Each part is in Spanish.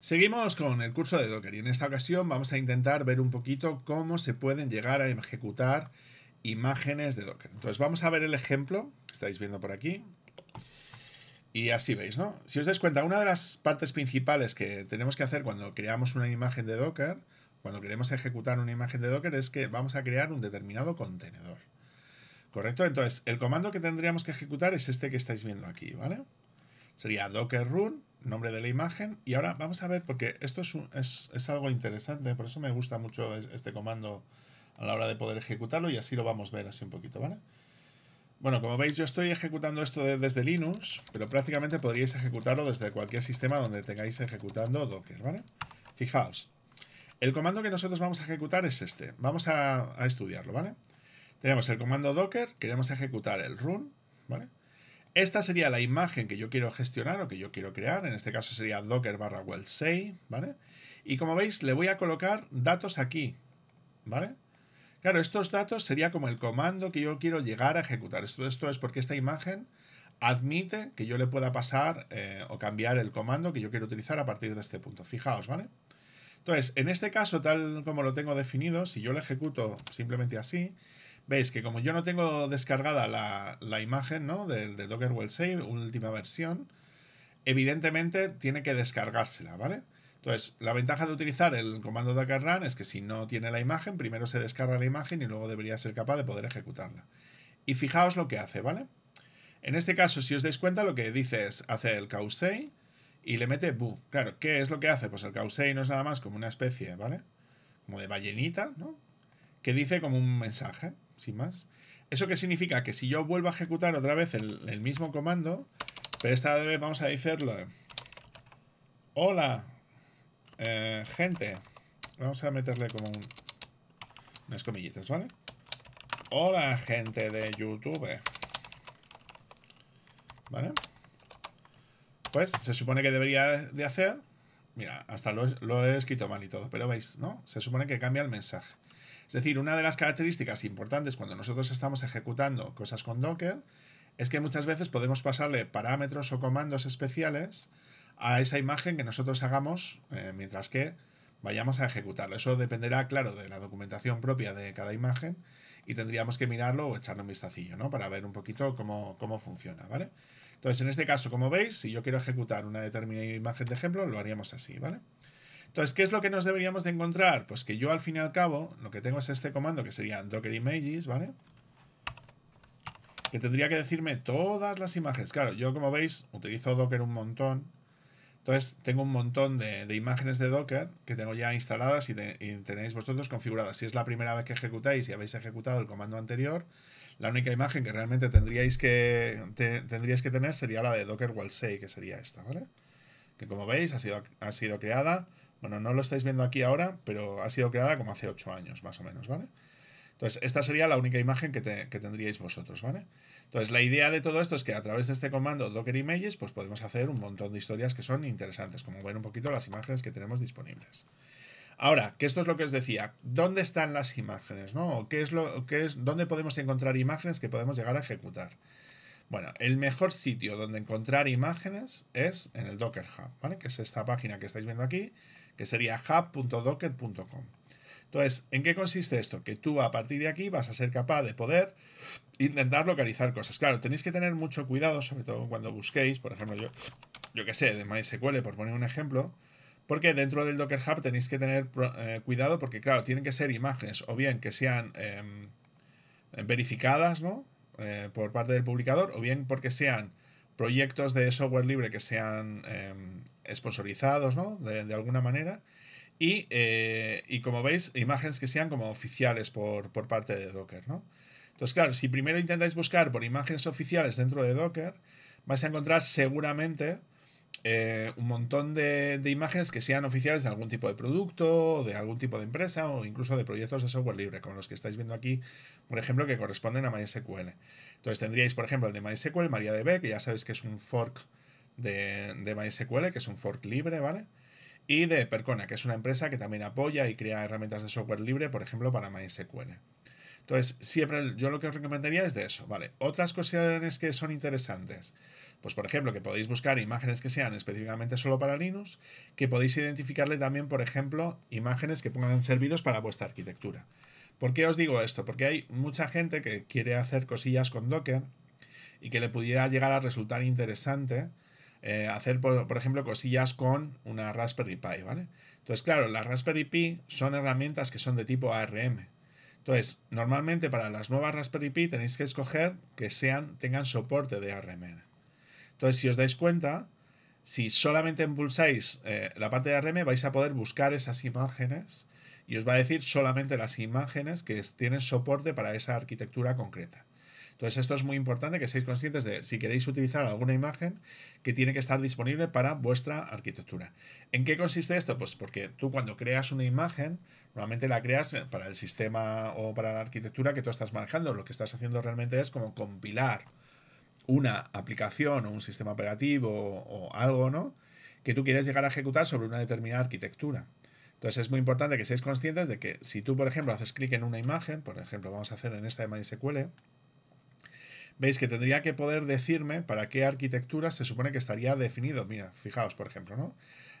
Seguimos con el curso de Docker y en esta ocasión vamos a intentar ver un poquito cómo se pueden llegar a ejecutar imágenes de Docker. Entonces vamos a ver el ejemplo que estáis viendo por aquí. Y así veis, ¿no? Si os dais cuenta, una de las partes principales que tenemos que hacer cuando creamos una imagen de Docker, cuando queremos ejecutar una imagen de Docker, es que vamos a crear un determinado contenedor. ¿Correcto? Entonces, el comando que tendríamos que ejecutar es este que estáis viendo aquí, ¿vale? Sería docker run nombre de la imagen y ahora vamos a ver porque esto es, algo interesante, por eso me gusta mucho este comando a la hora de poder ejecutarlo y así lo vamos a ver así un poquito, ¿vale? Bueno, como veis yo estoy ejecutando esto desde Linux, pero prácticamente podríais ejecutarlo desde cualquier sistema donde tengáis ejecutando Docker, ¿vale? Fijaos, el comando que nosotros vamos a ejecutar es este, vamos a, a estudiarlo, ¿vale? Tenemos el comando Docker, queremos ejecutar el run, ¿vale? Esta sería la imagen que yo quiero gestionar o que yo quiero crear. En este caso sería docker barra say, ¿vale? Y como veis, le voy a colocar datos aquí, ¿vale? Claro, estos datos sería como el comando que yo quiero llegar a ejecutar. Esto, esto es porque esta imagen admite que yo le pueda pasar eh, o cambiar el comando que yo quiero utilizar a partir de este punto. Fijaos, ¿vale? Entonces, en este caso, tal como lo tengo definido, si yo lo ejecuto simplemente así, Veis que como yo no tengo descargada la, imagen ¿no? del de Docker Well Save, última versión, evidentemente tiene que descargársela, ¿vale? Entonces, la ventaja de utilizar el comando Docker Run es que si no tiene la imagen, primero se descarga la imagen y luego debería ser capaz de poder ejecutarla. Y fijaos lo que hace, ¿vale? En este caso, si os dais cuenta, lo que dice es hace el causey y le mete bu. Claro, ¿qué es lo que hace? Pues el causey no es nada más como una especie, ¿vale? Como de ballenita, ¿no? Que dice como un mensaje sin más. ¿Eso qué significa? Que si yo vuelvo a ejecutar otra vez el, mismo comando, pero esta vez vamos a decirlo hola, eh, gente, vamos a meterle como un, unas comillitas, ¿vale? Hola, gente de YouTube. ¿Vale? Pues se supone que debería de hacer... Mira, hasta lo he escrito mal y todo, pero veis, ¿no? Se supone que cambia el mensaje. Es decir, una de las características importantes cuando nosotros estamos ejecutando cosas con Docker es que muchas veces podemos pasarle parámetros o comandos especiales a esa imagen que nosotros hagamos eh, mientras que vayamos a ejecutarlo. Eso dependerá, claro, de la documentación propia de cada imagen y tendríamos que mirarlo o echarle un vistacillo, ¿no? Para ver un poquito cómo, cómo funciona, ¿vale? Entonces, en este caso, como veis, si yo quiero ejecutar una determinada imagen de ejemplo, lo haríamos así, ¿vale? Entonces, ¿qué es lo que nos deberíamos de encontrar? Pues que yo al fin y al cabo, lo que tengo es este comando que sería docker images, ¿vale? Que tendría que decirme todas las imágenes. Claro, yo como veis utilizo docker un montón. Entonces tengo un montón de, imágenes de docker que tengo ya instaladas y, tenéis vosotros configuradas. Si es la primera vez que ejecutáis y habéis ejecutado el comando anterior, la única imagen que realmente tendríais que, tendríais que tener sería la de Docker 6, que sería esta, ¿vale? Que como veis ha sido, ha sido creada bueno, no lo estáis viendo aquí ahora, pero ha sido creada como hace 8 años, más o menos, ¿vale? Entonces, esta sería la única imagen que, tendríais vosotros, ¿vale? Entonces, la idea de todo esto es que a través de este comando Docker Images, pues podemos hacer un montón de historias que son interesantes, como ven un poquito las imágenes que tenemos disponibles. Ahora, que esto es lo que os decía, ¿dónde están las imágenes? ¿no? ¿Qué es lo, qué es, ¿Dónde podemos encontrar imágenes que podemos llegar a ejecutar? Bueno, el mejor sitio donde encontrar imágenes es en el Docker Hub, ¿vale? Que es esta página que estáis viendo aquí, que sería hub.docker.com. Entonces, ¿en qué consiste esto? Que tú a partir de aquí vas a ser capaz de poder intentar localizar cosas. Claro, tenéis que tener mucho cuidado, sobre todo cuando busquéis, por ejemplo, yo, yo que sé, de MySQL, por poner un ejemplo, porque dentro del Docker Hub tenéis que tener eh, cuidado porque, claro, tienen que ser imágenes o bien que sean em, em, verificadas, ¿no? Eh, por parte del publicador o bien porque sean proyectos de software libre que sean em, sponsorizados, ¿no? De, alguna manera. Eh, y, como veis, imágenes que sean como oficiales por, parte de Docker, ¿no? Entonces, claro, si primero intentáis buscar por imágenes oficiales dentro de Docker, vais a encontrar seguramente eh, un montón de, de, imágenes que sean oficiales de algún tipo de producto, de algún tipo de empresa o incluso de proyectos de software libre, como los que estáis viendo aquí, por ejemplo, que corresponden a MySQL. Entonces tendríais, por ejemplo, el de MySQL, MariaDB, que ya sabéis que es un fork de, MySQL, que es un fork libre, ¿vale? Y de Percona, que es una empresa que también apoya y crea herramientas de software libre, por ejemplo, para MySQL. Entonces, siempre yo lo que os recomendaría es de eso, ¿vale? Otras cosas que son interesantes. Pues, por ejemplo, que podéis buscar imágenes que sean específicamente solo para Linux, que podéis identificarle también, por ejemplo, imágenes que pongan servidos para vuestra arquitectura. ¿Por qué os digo esto? Porque hay mucha gente que quiere hacer cosillas con Docker y que le pudiera llegar a resultar interesante eh, hacer, por, por, ejemplo, cosillas con una Raspberry Pi, ¿vale? Entonces, claro, las Raspberry Pi son herramientas que son de tipo ARM. Entonces, normalmente para las nuevas Raspberry Pi tenéis que escoger que sean, tengan soporte de ARM. Entonces, si os dais cuenta, si solamente impulsáis eh, la parte de ARM, vais a poder buscar esas imágenes y os va a decir solamente las imágenes que tienen soporte para esa arquitectura concreta. Entonces esto es muy importante que seáis conscientes de si queréis utilizar alguna imagen que tiene que estar disponible para vuestra arquitectura. ¿En qué consiste esto? Pues porque tú cuando creas una imagen, normalmente la creas para el sistema o para la arquitectura que tú estás manejando. Lo que estás haciendo realmente es como compilar una aplicación o un sistema operativo o, algo, ¿no? Que tú quieres llegar a ejecutar sobre una determinada arquitectura. Entonces es muy importante que seáis conscientes de que si tú, por ejemplo, haces clic en una imagen, por ejemplo, vamos a hacer en esta de MySQL, veis que tendría que poder decirme para qué arquitectura se supone que estaría definido. Mira, fijaos, por ejemplo, ¿no?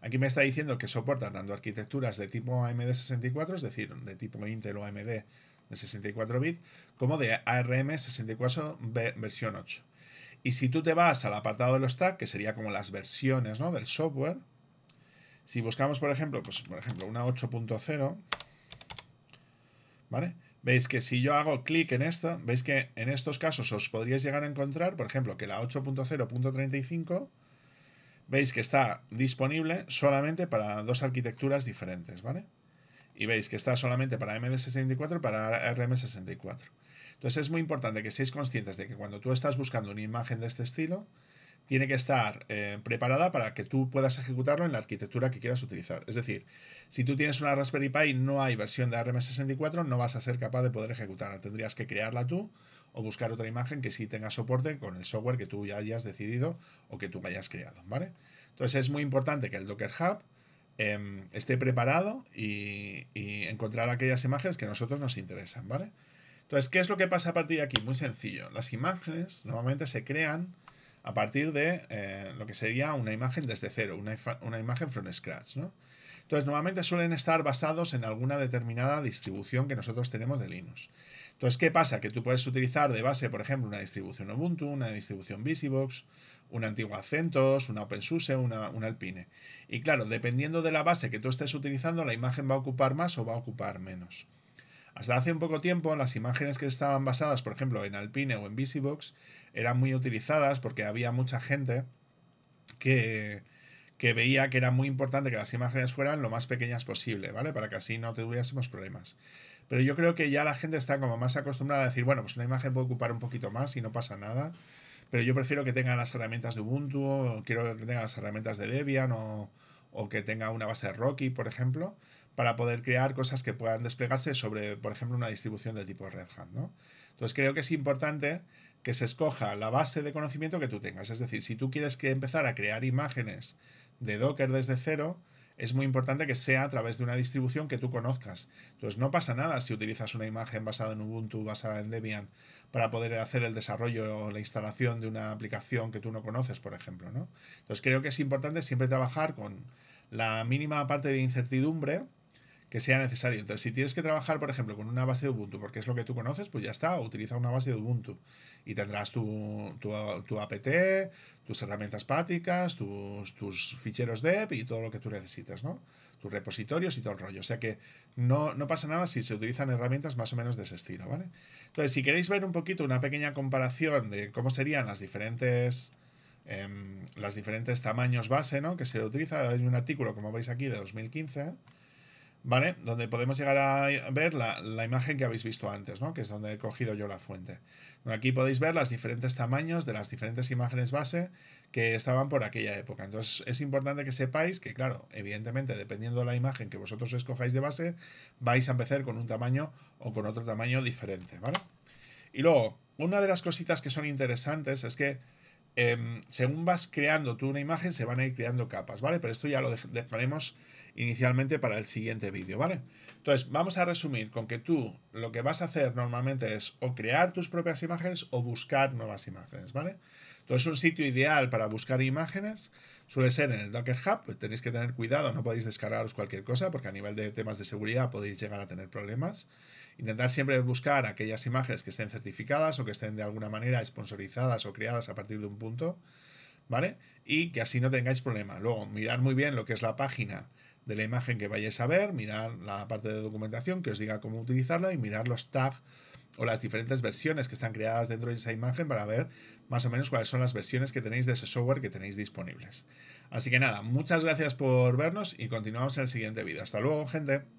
Aquí me está diciendo que soporta tanto arquitecturas de tipo AMD64, es decir, de tipo Intel o AMD de 64 bits, como de ARM64 versión 8. Y si tú te vas al apartado de los tags, que sería como las versiones del software, si buscamos, por ejemplo, pues, por ejemplo, una 8.0, ¿vale? Veis que si yo hago clic en esto, veis que en estos casos os podríais llegar a encontrar, por ejemplo, que la 8.0.35, veis que está disponible solamente para dos arquitecturas diferentes, ¿vale? Y veis que está solamente para MD64 y para RM64. Entonces es muy importante que seáis conscientes de que cuando tú estás buscando una imagen de este estilo, tiene que estar eh, preparada para que tú puedas ejecutarlo en la arquitectura que quieras utilizar. Es decir, si tú tienes una Raspberry Pi y no hay versión de ARM64, no vas a ser capaz de poder ejecutarla. Tendrías que crearla tú o buscar otra imagen que sí tenga soporte con el software que tú ya hayas decidido o que tú hayas creado, ¿vale? Entonces es muy importante que el Docker Hub em, esté preparado y, y encontrar aquellas imágenes que a nosotros nos interesan, ¿vale? Entonces, ¿qué es lo que pasa a partir de aquí? Muy sencillo. Las imágenes normalmente se crean a partir de eh, lo que sería una imagen desde cero, una, imagen from scratch, Entonces, normalmente suelen estar basados en alguna determinada distribución que nosotros tenemos de Linux. Entonces, ¿qué pasa? Que tú puedes utilizar de base, por ejemplo, una distribución Ubuntu, una distribución Visibox, una antigua CentOS, una OpenSUSE, una Alpine. Y claro, dependiendo de la base que tú estés utilizando, la imagen va a ocupar más o va a ocupar menos. Hasta hace un poco tiempo, las imágenes que estaban basadas, por ejemplo, en Alpine o en Visibox, eran muy utilizadas porque había mucha gente que, veía que era muy importante que las imágenes fueran lo más pequeñas posible, ¿vale? Para que así no tuviésemos problemas. Pero yo creo que ya la gente está como más acostumbrada a decir, bueno, pues una imagen puede ocupar un poquito más y no pasa nada. Pero yo prefiero que tenga las herramientas de Ubuntu, o quiero que tenga las herramientas de Debian o, o que tenga una base de Rocky, por ejemplo para poder crear cosas que puedan desplegarse sobre, por ejemplo, una distribución del tipo Red Hat. ¿no? Entonces creo que es importante que se escoja la base de conocimiento que tú tengas. Es decir, si tú quieres que empezar a crear imágenes de Docker desde cero, es muy importante que sea a través de una distribución que tú conozcas. Entonces no pasa nada si utilizas una imagen basada en Ubuntu, basada en Debian, para poder hacer el desarrollo o la instalación de una aplicación que tú no conoces, por ejemplo. ¿no? Entonces creo que es importante siempre trabajar con la mínima parte de incertidumbre que sea necesario. Entonces, si tienes que trabajar, por ejemplo, con una base de Ubuntu, porque es lo que tú conoces, pues ya está, utiliza una base de Ubuntu y tendrás tu, APT, tus herramientas prácticas, tus, tus ficheros DEP y todo lo que tú necesitas, ¿no? Tus repositorios y todo el rollo. O sea que no, no pasa nada si se utilizan herramientas más o menos de ese estilo, ¿vale? Entonces, si queréis ver un poquito una pequeña comparación de cómo serían las diferentes em, las diferentes tamaños base, ¿no? Que se utiliza, hay un artículo, como veis aquí, de 2015, ¿vale? Donde podemos llegar a ver la, imagen que habéis visto antes, ¿no? Que es donde he cogido yo la fuente. Aquí podéis ver los diferentes tamaños de las diferentes imágenes base que estaban por aquella época. Entonces es importante que sepáis que, claro, evidentemente, dependiendo de la imagen que vosotros escojáis de base, vais a empezar con un tamaño o con otro tamaño diferente, ¿vale? Y luego, una de las cositas que son interesantes es que em, según vas creando tú una imagen, se van a ir creando capas, ¿vale? Pero esto ya lo dejaremos inicialmente para el siguiente vídeo, ¿vale? Entonces, vamos a resumir con que tú lo que vas a hacer normalmente es o crear tus propias imágenes o buscar nuevas imágenes, ¿vale? Entonces, un sitio ideal para buscar imágenes suele ser en el Docker Hub, pues tenéis que tener cuidado, no podéis descargaros cualquier cosa, porque a nivel de temas de seguridad podéis llegar a tener problemas. Intentar siempre buscar aquellas imágenes que estén certificadas o que estén de alguna manera sponsorizadas o creadas a partir de un punto, ¿vale? Y que así no tengáis problema. Luego, mirar muy bien lo que es la página de la imagen que vayáis a ver, mirar la parte de documentación que os diga cómo utilizarla y mirar los tags o las diferentes versiones que están creadas dentro de esa imagen para ver más o menos cuáles son las versiones que tenéis de ese software que tenéis disponibles. Así que nada, muchas gracias por vernos y continuamos en el siguiente vídeo. Hasta luego, gente.